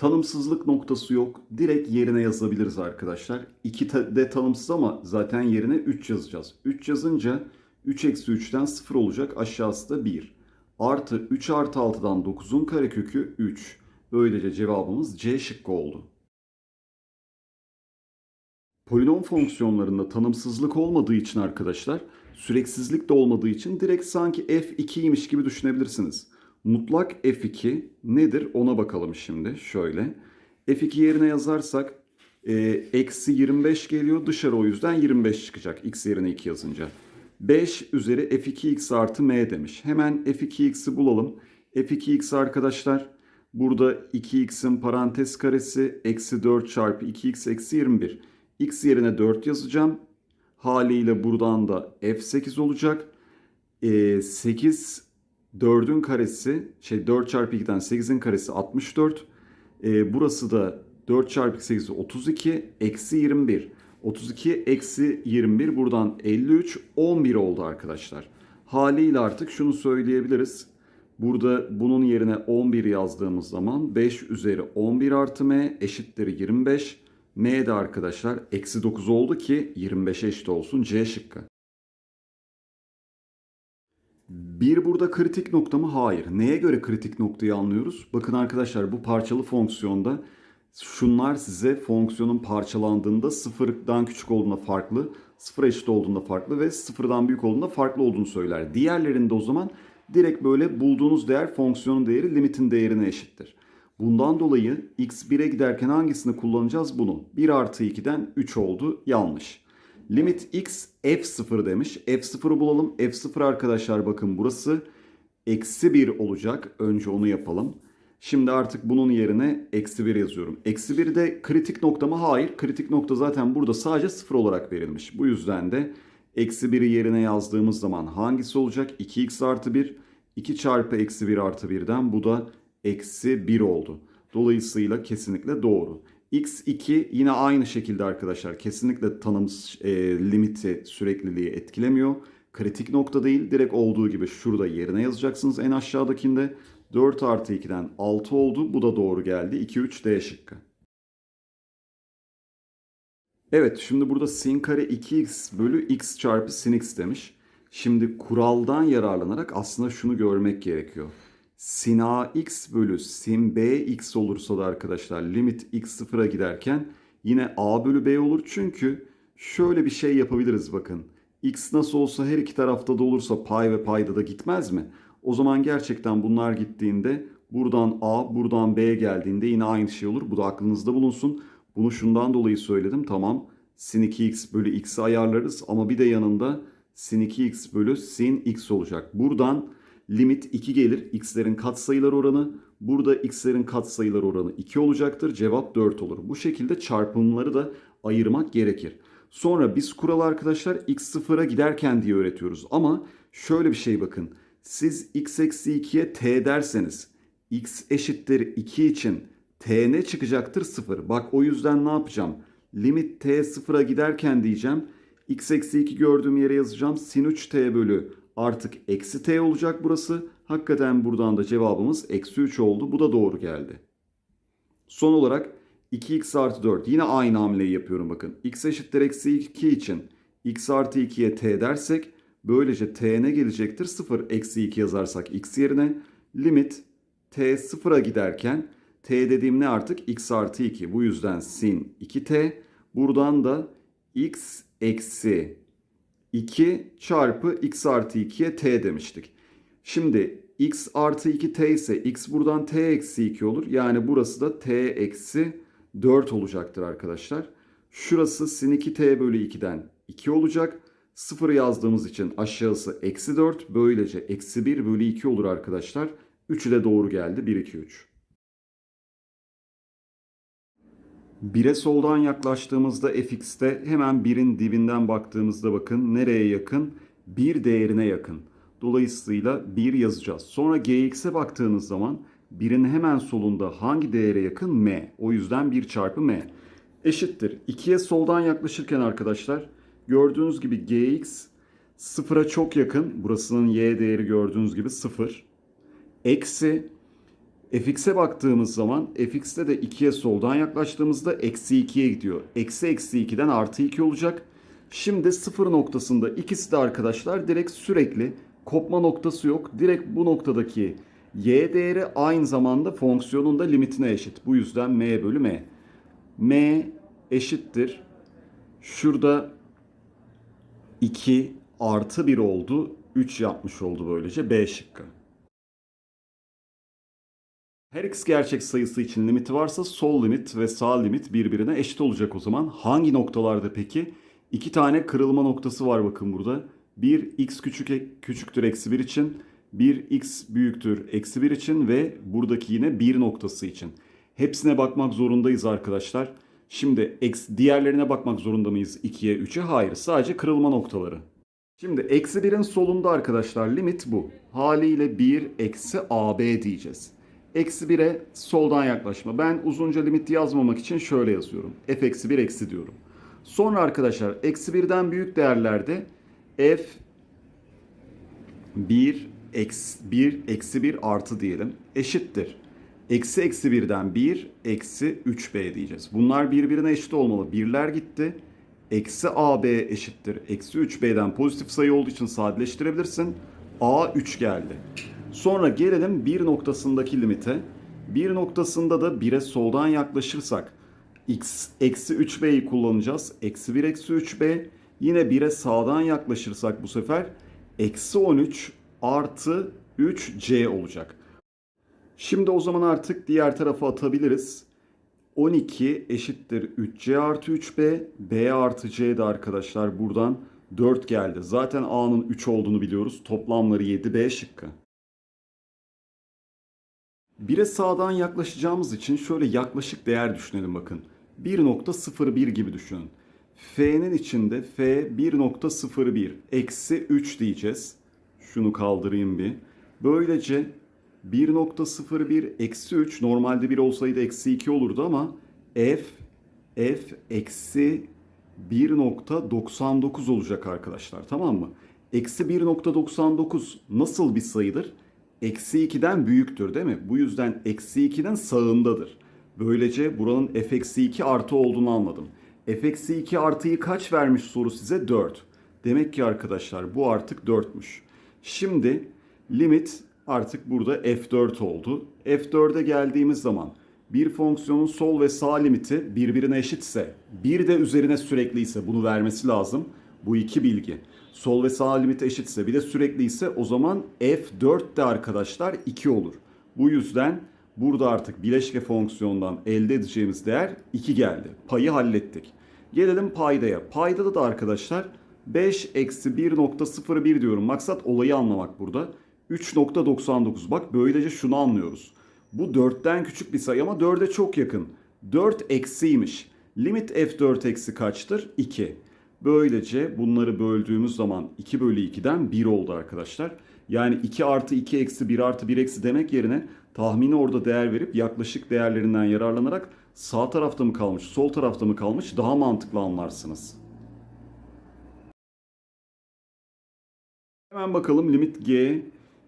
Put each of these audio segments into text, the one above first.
Tanımsızlık noktası yok. Direkt yerine yazabiliriz arkadaşlar. 2 de tanımsız ama zaten yerine 3 yazacağız. 3 yazınca 3 eksi 3'ten 0 olacak. Aşağısı da 1. Artı 3 artı 6'dan 9'un karekökü 3. Böylece cevabımız C şıkkı oldu. Polinom fonksiyonlarında tanımsızlık olmadığı için arkadaşlar, süreksizlik de olmadığı için direkt sanki f2'ymiş gibi düşünebilirsiniz. Mutlak f2 nedir ona bakalım şimdi şöyle. f2 yerine yazarsak e, eksi 25 geliyor dışarı o yüzden 25 çıkacak x yerine 2 yazınca. 5 üzeri f2x artı m demiş. Hemen f2x'i bulalım. f2x arkadaşlar burada 2x'in parantez karesi eksi 4 çarpı 2x eksi 21. x yerine 4 yazacağım. Haliyle buradan da f8 olacak. E, 8 4'ün karesi şey 4 çarpı 2'den 8'in karesi 64. E, ee, burası da 4 çarpı 8 32 eksi 21. 32 eksi 21 buradan 53 11 oldu arkadaşlar. Haliyle artık şunu söyleyebiliriz. Burada bunun yerine 11 yazdığımız zaman 5 üzeri 11 artı m eşittir 25. M de arkadaşlar eksi 9 oldu ki 25'e eşit olsun C şıkkı. Bir burada kritik nokta mı? Hayır. Neye göre kritik noktayı anlıyoruz? Bakın arkadaşlar bu parçalı fonksiyonda şunlar size fonksiyonun parçalandığında sıfırdan küçük olduğunda farklı, sıfır eşit olduğunda farklı ve sıfırdan büyük olduğunda farklı olduğunu söyler. Diğerlerinde o zaman direkt böyle bulduğunuz değer fonksiyonun değeri limitin değerine eşittir. Bundan dolayı x1'e giderken hangisini kullanacağız bunu? 1 artı 2'den 3 oldu yanlış. Limit x f0 demiş. f0'ı bulalım. f0 arkadaşlar bakın burası eksi 1 olacak. Önce onu yapalım. Şimdi artık bunun yerine eksi 1 yazıyorum. Eksi 1 de kritik nokta mı? Hayır. Kritik nokta zaten burada sadece 0 olarak verilmiş. Bu yüzden de eksi 1'i yerine yazdığımız zaman hangisi olacak? 2x artı 1. 2 çarpı eksi 1 artı 1'den bu da eksi 1 oldu. Dolayısıyla kesinlikle doğru. X2 yine aynı şekilde arkadaşlar kesinlikle tanım e, limiti sürekliliği etkilemiyor. Kritik nokta değil direkt olduğu gibi şurada yerine yazacaksınız en aşağıdakinde. 4 artı 2'den 6 oldu bu da doğru geldi 2 3 D şıkkı. Evet şimdi burada sin kare 2x bölü x çarpı sin x demiş. Şimdi kuraldan yararlanarak aslında şunu görmek gerekiyor sin a x bölü sin b x olursa da arkadaşlar limit x sıfıra giderken yine a bölü b olur. Çünkü şöyle bir şey yapabiliriz bakın. x nasıl olsa her iki tarafta da olursa pay ve payda da gitmez mi? O zaman gerçekten bunlar gittiğinde buradan a buradan b geldiğinde yine aynı şey olur. Bu da aklınızda bulunsun. Bunu şundan dolayı söyledim tamam sin 2x bölü x'i ayarlarız ama bir de yanında sin 2x bölü sin x olacak. Buradan Limit 2 gelir. X'lerin katsayılar oranı. Burada x'lerin katsayılar oranı 2 olacaktır. Cevap 4 olur. Bu şekilde çarpımları da ayırmak gerekir. Sonra biz kural arkadaşlar x sıfıra giderken diye öğretiyoruz. Ama şöyle bir şey bakın. Siz x eksi 2'ye t derseniz x eşittir 2 için t ne çıkacaktır? 0. Bak o yüzden ne yapacağım? Limit t sıfıra giderken diyeceğim. x eksi 2 gördüğüm yere yazacağım. Sin 3 t bölü artık eksi t olacak burası. Hakikaten buradan da cevabımız eksi 3 oldu. Bu da doğru geldi. Son olarak 2x artı 4. Yine aynı hamleyi yapıyorum bakın. x eşittir eksi 2 için x artı 2'ye t dersek böylece t ne gelecektir? 0 eksi 2 yazarsak x yerine limit t 0'a giderken t dediğim ne artık? x artı 2. Bu yüzden sin 2t. Buradan da x eksi 2 çarpı x artı 2'ye t demiştik. Şimdi x artı 2 t ise x buradan t eksi 2 olur. Yani burası da t eksi 4 olacaktır arkadaşlar. Şurası sin 2 t bölü 2'den 2 olacak. 0 yazdığımız için aşağısı eksi 4 böylece eksi 1 bölü 2 olur arkadaşlar. 3'ü de doğru geldi 1 2 3. 1'e soldan yaklaştığımızda fx'te hemen 1'in dibinden baktığımızda bakın nereye yakın? 1 değerine yakın. Dolayısıyla 1 yazacağız. Sonra gx'e baktığınız zaman 1'in hemen solunda hangi değere yakın? m. O yüzden 1 çarpı m. Eşittir. 2'ye soldan yaklaşırken arkadaşlar gördüğünüz gibi gx 0'a çok yakın. Burasının y değeri gördüğünüz gibi 0. Eksi fx'e baktığımız zaman fx'te de 2'ye soldan yaklaştığımızda eksi 2'ye gidiyor. Eksi eksi 2'den artı 2 olacak. Şimdi sıfır noktasında ikisi de arkadaşlar direkt sürekli kopma noktası yok. Direkt bu noktadaki y değeri aynı zamanda fonksiyonun da limitine eşit. Bu yüzden m bölü m. m eşittir. Şurada 2 artı 1 oldu. 3 yapmış oldu böylece B şıkkı. Her x gerçek sayısı için limiti varsa sol limit ve sağ limit birbirine eşit olacak o zaman. Hangi noktalarda peki? İki tane kırılma noktası var bakın burada. Bir x küçük, küçüktür eksi 1 için. bir x büyüktür eksi 1 için ve buradaki yine 1 noktası için. Hepsine bakmak zorundayız arkadaşlar. Şimdi diğerlerine bakmak zorunda mıyız 2'ye 3'e? Hayır sadece kırılma noktaları. Şimdi eksi 1'in solunda arkadaşlar limit bu. Haliyle 1 eksi ab diyeceğiz. Eksi 1'e soldan yaklaşma. Ben uzunca limit yazmamak için şöyle yazıyorum. F eksi 1 eksi diyorum. Sonra arkadaşlar eksi 1'den büyük değerlerde F 1 eksi 1 eksi 1 artı diyelim eşittir. Eksi eksi 1'den 1 eksi 3b diyeceğiz. Bunlar birbirine eşit olmalı. Birler gitti. Eksi ab eşittir. Eksi 3b'den pozitif sayı olduğu için sadeleştirebilirsin. a 3 geldi. Sonra gelelim bir noktasındaki limite. Bir noktasında da 1'e soldan yaklaşırsak x eksi 3b'yi kullanacağız. Eksi 1 eksi 3b. Yine 1'e sağdan yaklaşırsak bu sefer eksi 13 artı 3c olacak. Şimdi o zaman artık diğer tarafa atabiliriz. 12 eşittir 3c artı 3b. b artı c de arkadaşlar buradan 4 geldi. Zaten a'nın 3 olduğunu biliyoruz. Toplamları 7b şıkkı. 1'e sağdan yaklaşacağımız için şöyle yaklaşık değer düşünelim bakın. 1.01 gibi düşünün. F'nin içinde F 1.01 eksi 3 diyeceğiz. Şunu kaldırayım bir. Böylece 1.01 eksi 3 normalde 1 olsaydı eksi 2 olurdu ama F F eksi 1.99 olacak arkadaşlar tamam mı? Eksi 1.99 nasıl bir sayıdır? eksi 2'den büyüktür değil mi? Bu yüzden eksi 2'den sağındadır. Böylece buranın f eksi 2 artı olduğunu anladım. f eksi 2 artıyı kaç vermiş soru size? 4. Demek ki arkadaşlar bu artık 4'müş. Şimdi limit artık burada f4 oldu. f4'e geldiğimiz zaman bir fonksiyonun sol ve sağ limiti birbirine eşitse, bir de üzerine sürekliyse bunu vermesi lazım. Bu iki bilgi. Sol ve sağ limit eşitse bir de sürekli ise o zaman f4 de arkadaşlar 2 olur. Bu yüzden burada artık bileşke fonksiyondan elde edeceğimiz değer 2 geldi. Payı hallettik. Gelelim paydaya. Payda da arkadaşlar 5 eksi 1.01 diyorum. Maksat olayı anlamak burada. 3.99 bak böylece şunu anlıyoruz. Bu 4'ten küçük bir sayı ama 4'e çok yakın. 4 eksiymiş. Limit f4 eksi kaçtır? 2. Böylece bunları böldüğümüz zaman 2 bölü 2'den 1 oldu arkadaşlar. Yani 2 artı 2 eksi 1 artı 1 eksi demek yerine tahmini orada değer verip yaklaşık değerlerinden yararlanarak sağ tarafta mı kalmış sol tarafta mı kalmış daha mantıklı anlarsınız. Hemen bakalım limit g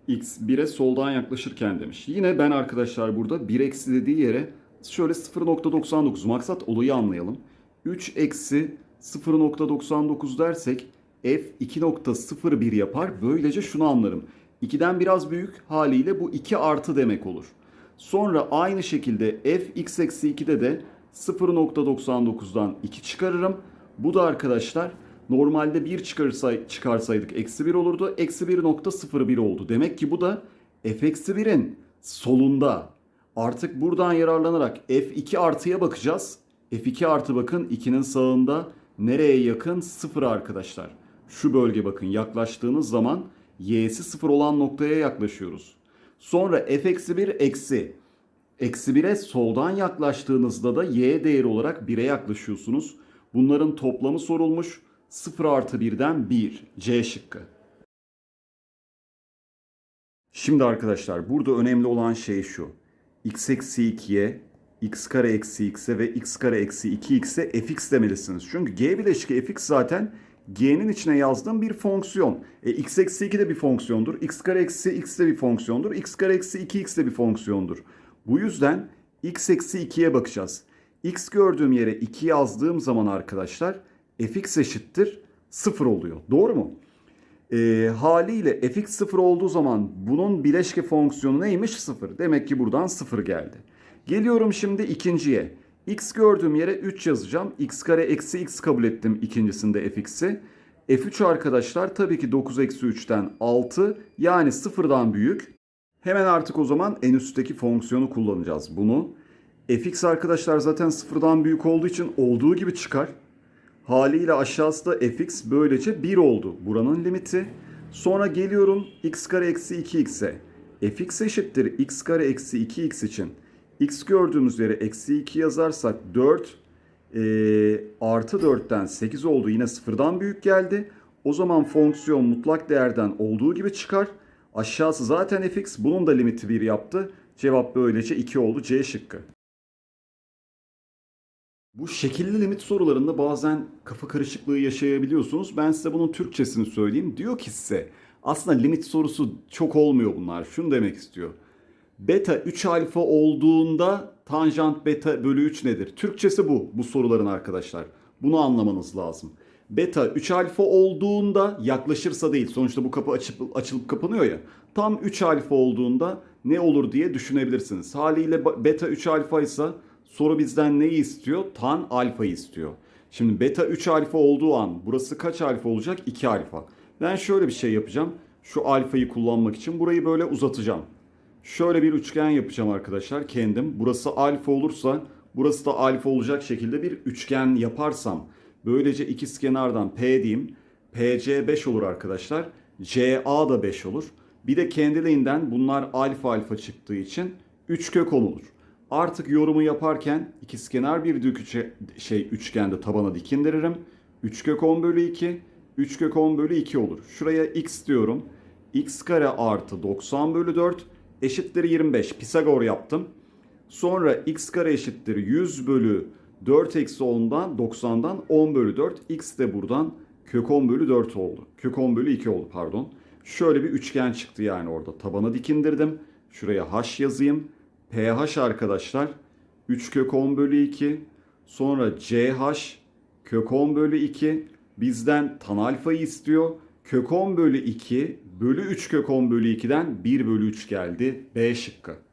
x 1'e soldan yaklaşırken demiş. Yine ben arkadaşlar burada 1 eksi dediği yere şöyle 0.99 maksat olayı anlayalım. 3 eksi 0.99 dersek f 2.01 yapar. Böylece şunu anlarım. 2'den biraz büyük haliyle bu 2 artı demek olur. Sonra aynı şekilde f x eksi 2'de de 0.99'dan 2 çıkarırım. Bu da arkadaşlar normalde 1 çıkarsa, çıkarsaydık eksi 1 olurdu. Eksi 1.01 oldu. Demek ki bu da f eksi 1'in solunda. Artık buradan yararlanarak f2 artıya bakacağız. f2 artı bakın 2'nin sağında nereye yakın? Sıfır arkadaşlar. Şu bölge bakın yaklaştığınız zaman y'si sıfır olan noktaya yaklaşıyoruz. Sonra f eksi 1 eksi. Eksi 1'e soldan yaklaştığınızda da y değeri olarak 1'e yaklaşıyorsunuz. Bunların toplamı sorulmuş. 0 artı 1'den 1. C şıkkı. Şimdi arkadaşlar burada önemli olan şey şu. x eksi 2'ye x kare eksi x'e ve x kare eksi 2x'e fx demelisiniz. Çünkü g bileşki fx zaten g'nin içine yazdığım bir fonksiyon. E, x eksi 2 de bir fonksiyondur. x kare eksi x de bir fonksiyondur. x kare eksi 2x de bir fonksiyondur. Bu yüzden x eksi 2'ye bakacağız. x gördüğüm yere 2 yazdığım zaman arkadaşlar fx eşittir 0 oluyor. Doğru mu? E, haliyle fx 0 olduğu zaman bunun bileşke fonksiyonu neymiş? 0. Demek ki buradan 0 geldi. Geliyorum şimdi ikinciye. X gördüğüm yere 3 yazacağım. X kare eksi X kabul ettim ikincisinde fx'i. F3 arkadaşlar tabii ki 9 eksi 3'ten 6 yani sıfırdan büyük. Hemen artık o zaman en üstteki fonksiyonu kullanacağız bunu. fx arkadaşlar zaten sıfırdan büyük olduğu için olduğu gibi çıkar. Haliyle aşağısı da fx böylece 1 oldu buranın limiti. Sonra geliyorum x kare eksi 2x'e. fx eşittir x kare eksi 2x için x gördüğümüz yere eksi 2 yazarsak 4 e, artı 4'ten 8 oldu. Yine sıfırdan büyük geldi. O zaman fonksiyon mutlak değerden olduğu gibi çıkar. Aşağısı zaten fx. Bunun da limiti 1 yaptı. Cevap böylece 2 oldu. C şıkkı. Bu şekilli limit sorularında bazen kafa karışıklığı yaşayabiliyorsunuz. Ben size bunun Türkçesini söyleyeyim. Diyor ki size aslında limit sorusu çok olmuyor bunlar. Şunu demek istiyor beta 3 alfa olduğunda tanjant beta bölü 3 nedir? Türkçesi bu bu soruların arkadaşlar. Bunu anlamanız lazım. Beta 3 alfa olduğunda yaklaşırsa değil sonuçta bu kapı açıp, açılıp kapanıyor ya. Tam 3 alfa olduğunda ne olur diye düşünebilirsiniz. Haliyle beta 3 alfa ise soru bizden neyi istiyor? Tan alfa istiyor. Şimdi beta 3 alfa olduğu an burası kaç alfa olacak? 2 alfa. Ben şöyle bir şey yapacağım. Şu alfayı kullanmak için burayı böyle uzatacağım. Şöyle bir üçgen yapacağım arkadaşlar kendim. Burası alfa olursa burası da alfa olacak şekilde bir üçgen yaparsam böylece ikiz kenardan P diyeyim. PC 5 olur arkadaşlar. CA da 5 olur. Bir de kendiliğinden bunlar alfa alfa çıktığı için 3 kök olur. Artık yorumu yaparken ikizkenar bir düküçe, şey üçgende tabana dikindiririm. 3 kök 10 bölü 2, 3 kök 10 bölü 2 olur. Şuraya x diyorum. x kare artı 90 bölü 4 eşittir 25. Pisagor yaptım. Sonra x kare eşittir 100 bölü 4 eksi 10'dan 90'dan 10 bölü 4. X de buradan kök 10 bölü 4 oldu. Kök 10 bölü 2 oldu pardon. Şöyle bir üçgen çıktı yani orada. Tabana dikindirdim. Şuraya h yazayım. ph arkadaşlar 3 kök 10 bölü 2. Sonra ch kök 10 bölü 2. Bizden tan alfayı istiyor. Kök 10 bölü 2 bölü 3 kök 10 bölü 2'den 1 bölü 3 geldi. B şıkkı.